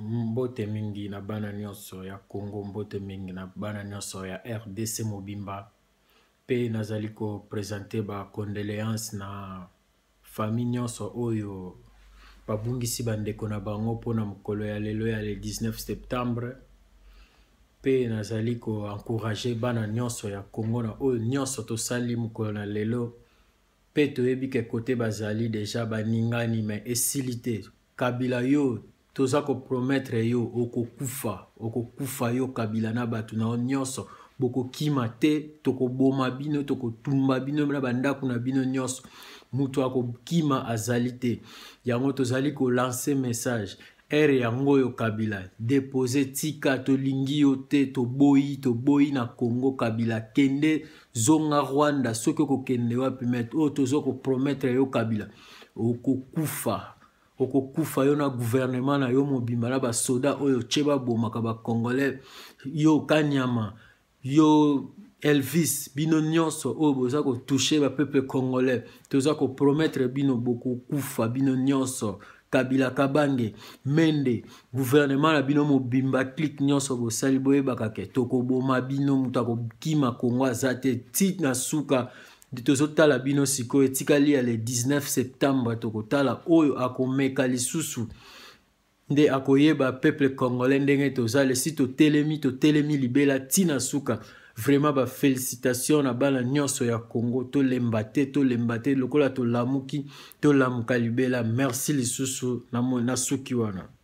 mbote mingi na bana nyonso ya congo mbote mingi na bana nyonso ya rdc mobimba mpe nazali kopresente bacondoléance na fami nyonso oyo babungisi bandeko na bango mpona mokolo ya lelo ya le 19 septembre mpe nazali koencourage bana nyonso ya congo na oyo nyonso tosali mokolo na lelo mpe toyebi ke kote bazali deja baningani me esili te kabila yo toza koprometre yo okokufa okokufa yo kabila na bato na yo nyonso bokokima te tokoboma bino tokotumba bino na bandako na bino nyonso moto akokima azali te yango tozali kolanse message ere yango oyo kabila depose tika tolingi yo te toboyi toboyi na congo kabila kende zonga rwanda soki okokende wapi mete oyo oh, toza koprometre yo kabila okokufa okokufa yo na guvernema na yo mobimba na basoda oyo tye babomaka bacongolais yo kanyama yo elvis bino nyonso oyo boza kotushe bapeple congolais toza koprometre bino bokokufa bino nyonso kabila kabange mende guvernema na bino mobimba clike nyonso bosali boyebaka ke tokoboma bino moto akokima kongo aza te ti na suka nde tozotala bino sikoyo etikali ya le 19 septembre tokotala oyo akomeka lisusu nde akoyeba peuple congolais ndenge toza lesi totelemi totelemi libela ntina suka vraiment bafélicitation na bana nyonso ya congo tolemba te tolemba te lokola tolamuki tolamuka libela merci lisusu na, na suki wana